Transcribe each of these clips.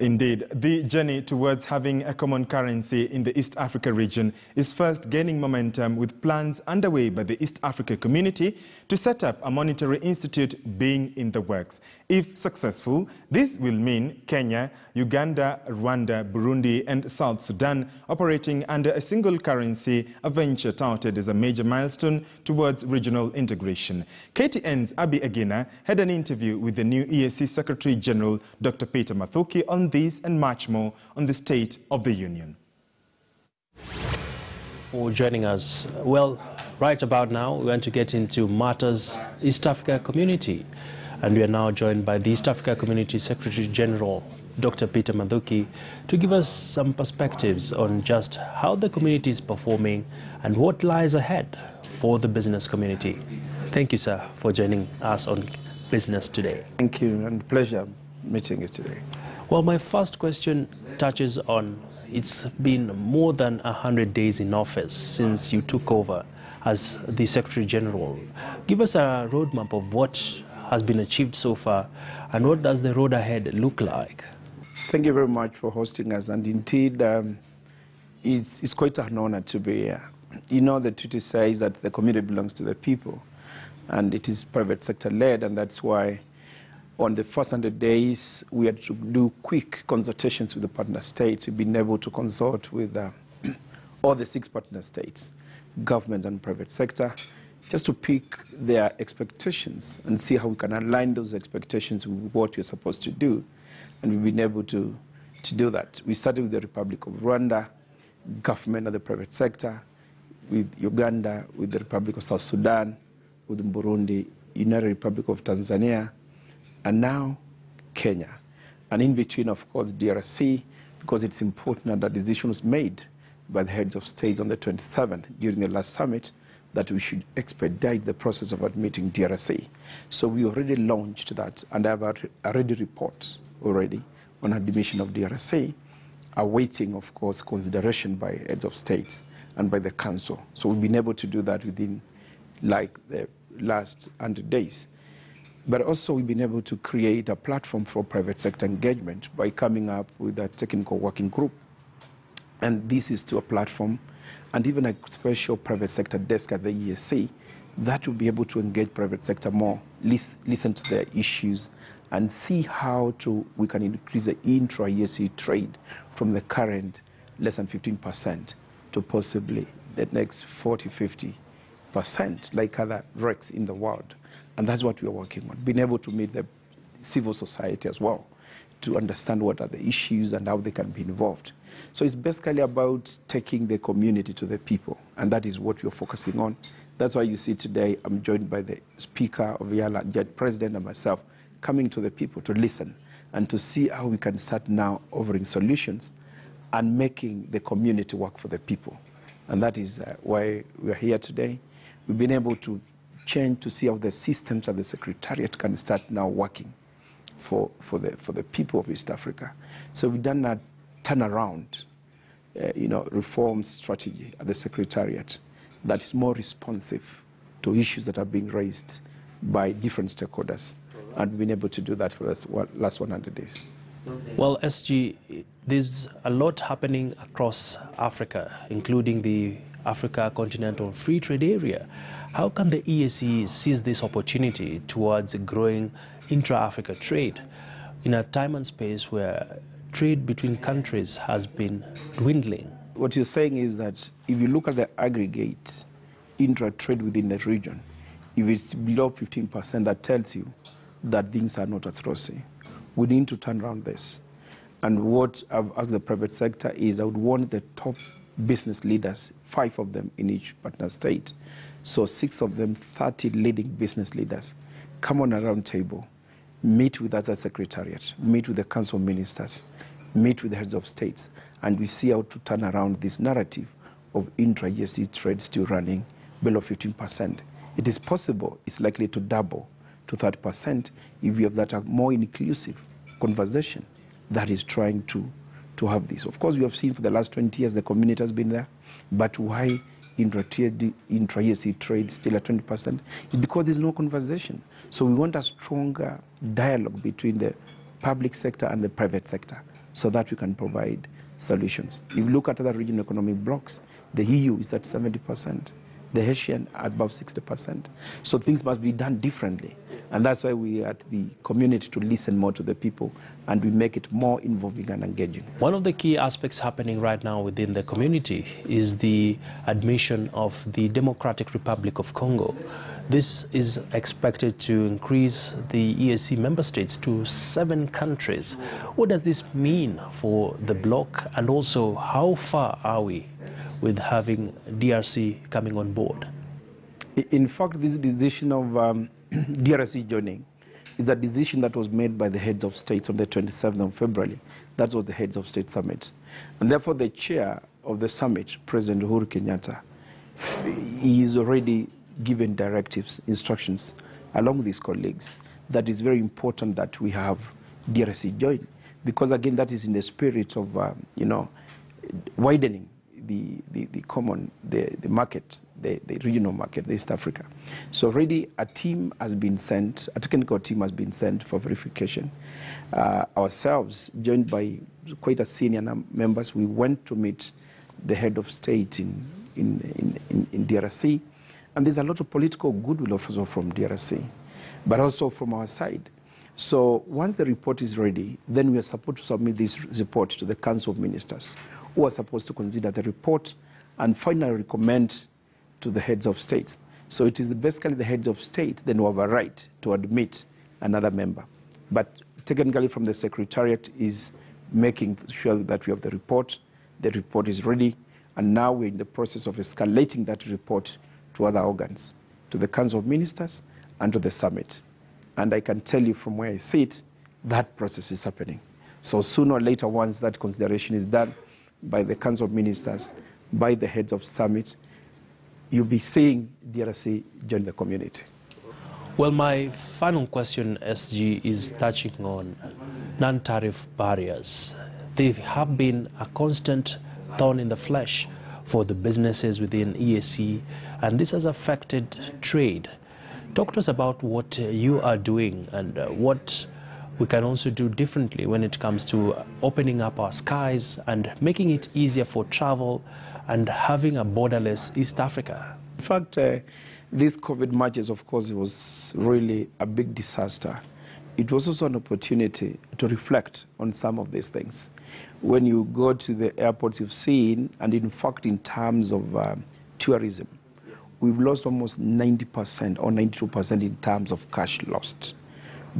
Indeed, the journey towards having a common currency in the East Africa region is first gaining momentum with plans underway by the East Africa community to set up a monetary institute being in the works. If successful, this will mean Kenya, Uganda, Rwanda, Burundi and South Sudan operating under a single currency, a venture touted as a major milestone towards regional integration. KTN's Abi Agina had an interview with the new EAC Secretary General, Dr. Peter Mathuki, on this and much more on the State of the Union. For joining us. Well, right about now, we want to get into matters East Africa community. And we are now joined by the East Africa Community Secretary General, Dr. Peter Madowki, to give us some perspectives on just how the community is performing and what lies ahead for the business community. Thank you, sir, for joining us on Business Today. Thank you, and pleasure meeting you today. Well, my first question touches on it's been more than 100 days in office since you took over as the Secretary General. Give us a roadmap of what has been achieved so far, and what does the road ahead look like? Thank you very much for hosting us, and indeed, um, it's, it's quite an honor to be here. You know, the treaty says that the community belongs to the people, and it is private sector led, and that's why on the first 100 days, we had to do quick consultations with the partner states. We've been able to consult with uh, all the six partner states, government and private sector just to pick their expectations and see how we can align those expectations with what we're supposed to do. And we've been able to, to do that. We started with the Republic of Rwanda, government and the private sector, with Uganda, with the Republic of South Sudan, with Burundi, United Republic of Tanzania, and now Kenya. And in between, of course, DRC, because it's important that the decision was made by the heads of states on the 27th during the last summit that we should expedite the process of admitting DRC. So we already launched that, and I have already report already on admission of DRC, awaiting, of course, consideration by heads of state and by the council. So we've been able to do that within like the last 100 days. But also we've been able to create a platform for private sector engagement by coming up with a technical working group. And this is to a platform and even a special private sector desk at the ESC that will be able to engage private sector more, listen to their issues, and see how to, we can increase the intra esc trade from the current less than 15% to possibly the next 40, 50%, like other RECs in the world. And that's what we're working on, being able to meet the civil society as well to understand what are the issues and how they can be involved. So it's basically about taking the community to the people, and that is what we're focusing on. That's why you see today I'm joined by the Speaker of Yala, the President and myself, coming to the people to listen and to see how we can start now offering solutions and making the community work for the people. And that is uh, why we're here today. We've been able to change to see how the systems of the Secretariat can start now working for, for, the, for the people of East Africa. So we've done a turnaround, uh, you know, reform strategy at the Secretariat that is more responsive to issues that are being raised by different stakeholders. Right. And we've been able to do that for the last 100 days. Well, SG, there's a lot happening across Africa, including the Africa Continental Free Trade Area. How can the EAC seize this opportunity towards growing intra-Africa trade in a time and space where trade between countries has been dwindling. What you're saying is that if you look at the aggregate intra-trade within that region, if it's below 15%, that tells you that things are not as rosy. We need to turn around this. And what as the private sector is I would want the top business leaders, five of them in each partner state, so six of them, 30 leading business leaders, come on a round table meet with us as Secretariat, meet with the Council Ministers, meet with the heads of states, and we see how to turn around this narrative of intra-ESC trade still running below 15%. It is possible, it's likely to double to 30% if we have that uh, more inclusive conversation that is trying to, to have this. Of course, we have seen for the last 20 years the community has been there, but why intra-ESC trade still at 20%, is because there's no conversation. So we want a stronger dialogue between the public sector and the private sector so that we can provide solutions. If you look at other regional economic blocks, the EU is at 70% the Haitian above 60%. So things must be done differently. And that's why we at the community to listen more to the people and we make it more involving and engaging. One of the key aspects happening right now within the community is the admission of the Democratic Republic of Congo. This is expected to increase the EAC member states to seven countries. What does this mean for the bloc and also how far are we with having DRC coming on board? In fact, this decision of um, DRC joining is the decision that was made by the heads of states on the 27th of February. That was the heads of state summit. And therefore, the chair of the summit, President Uhuru Kenyatta, is already given directives, instructions, along with his colleagues. That is very important that we have DRC join, because again, that is in the spirit of, um, you know, widening the, the, the common, the, the market, the, the regional market, the East Africa. So already a team has been sent, a technical team has been sent for verification. Uh, ourselves, joined by quite a senior members, we went to meet the head of state in, in, in, in, DRC. And there's a lot of political goodwill also from DRC, but also from our side. So once the report is ready, then we are supposed to submit this report to the Council of Ministers, who are supposed to consider the report and finally recommend to the heads of states. So it is basically the heads of state then who have a right to admit another member. But technically from the Secretariat is making sure that we have the report, the report is ready, and now we're in the process of escalating that report to other organs, to the Council of Ministers and to the summit. And I can tell you from where I sit, that process is happening. So sooner or later, once that consideration is done, by the Council of Ministers, by the heads of summit, you'll be seeing DRC join the community. Well, my final question, SG, is touching on non-tariff barriers. They have been a constant thorn in the flesh for the businesses within EAC, and this has affected trade. Talk to us about what you are doing and what we can also do differently when it comes to opening up our skies and making it easier for travel and having a borderless East Africa. In fact, uh, this COVID measures, of course, was really a big disaster. It was also an opportunity to reflect on some of these things. When you go to the airports, you've seen, and in fact, in terms of uh, tourism, we've lost almost 90% or 92% in terms of cash lost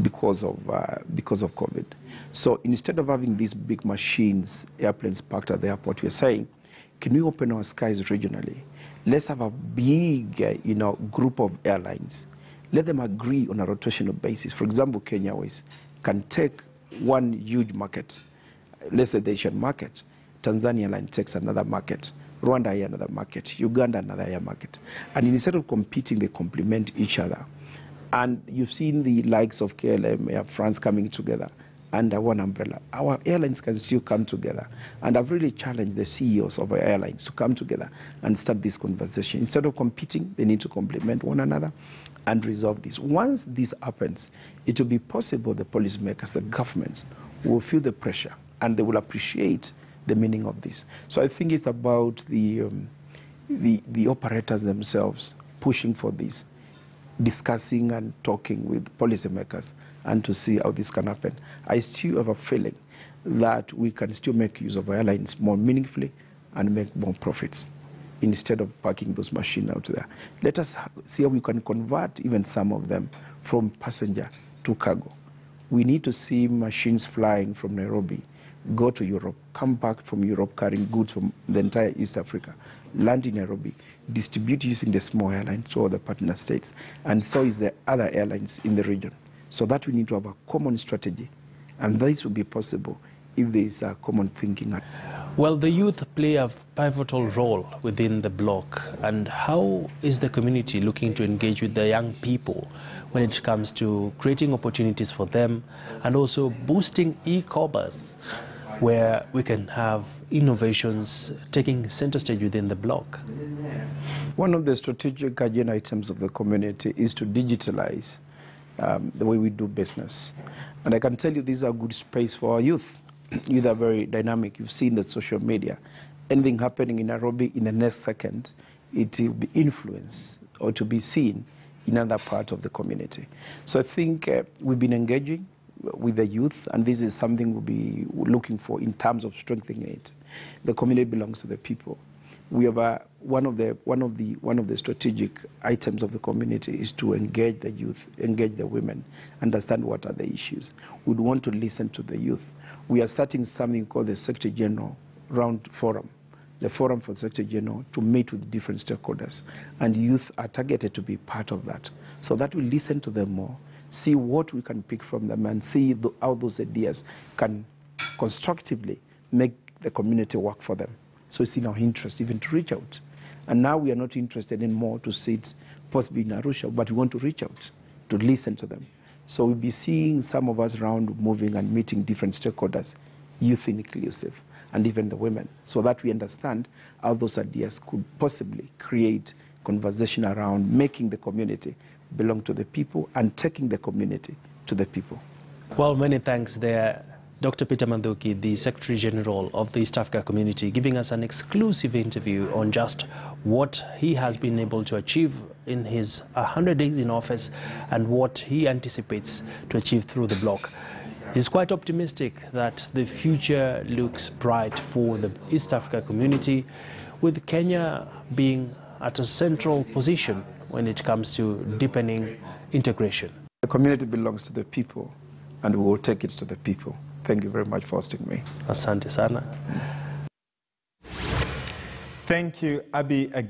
because of, uh, because of COVID. So instead of having these big machines, airplanes parked at the airport, we're saying, can we open our skies regionally? Let's have a big uh, you know, group of airlines. Let them agree on a rotational basis. For example, Kenya Airways can take one huge market, let's say the Asian market. Tanzania airline takes another market. Rwanda, another market. Uganda, another market. And instead of competing, they complement each other. And you've seen the likes of KLM, Air France coming together under one umbrella. Our airlines can still come together. And I've really challenged the CEOs of our airlines to come together and start this conversation. Instead of competing, they need to complement one another and resolve this. Once this happens, it will be possible the policymakers, the governments, will feel the pressure and they will appreciate the meaning of this. So I think it's about the, um, the, the operators themselves pushing for this. discussing and talking with policymakers and to see how this can happen. I still have a feeling that we can still make use of airlines more meaningfully and make more profits instead of parking those machines out there. Let us see how we can convert even some of them from passenger to cargo. We need to see machines flying from Nairobi go to Europe, come back from Europe carrying goods from the entire East Africa, land in Nairobi, distribute using the small airlines to other partner states, and so is the other airlines in the region. So that we need to have a common strategy, and this will be possible if there is a common thinking. Well, the youth play a pivotal role within the bloc, and how is the community looking to engage with the young people when it comes to creating opportunities for them and also boosting e-commerce where we can have innovations taking center stage within the block. One of the strategic agenda items of the community is to digitalize um, the way we do business. And I can tell you these are good space for our youth. youth are very dynamic. You've seen the social media. Anything happening in Nairobi in the next second, it will be influenced or to be seen in other part of the community. So I think uh, we've been engaging with the youth, and this is something we'll be looking for in terms of strengthening it. The community belongs to the people. We have a, one of the one of the one of the strategic items of the community is to engage the youth, engage the women, understand what are the issues. we want to listen to the youth. We are starting something called the Secretary General Round Forum, the Forum for Secretary General to meet with different stakeholders, and youth are targeted to be part of that. So that we listen to them more see what we can pick from them and see the, how those ideas can constructively make the community work for them. So it's in our interest even to reach out. And now we are not interested anymore to sit possibly in Arusha, but we want to reach out, to listen to them. So we'll be seeing some of us around moving and meeting different stakeholders, youth inclusive, and even the women, so that we understand how those ideas could possibly create conversation around making the community belong to the people and taking the community to the people. Well, many thanks there, Dr. Peter Manduki, the Secretary General of the East Africa Community, giving us an exclusive interview on just what he has been able to achieve in his 100 days in office and what he anticipates to achieve through the bloc. He's quite optimistic that the future looks bright for the East Africa community, with Kenya being at a central position when it comes to deepening integration. The community belongs to the people, and we will take it to the people. Thank you very much for hosting me. Asante sana. Thank you, Abi Agi.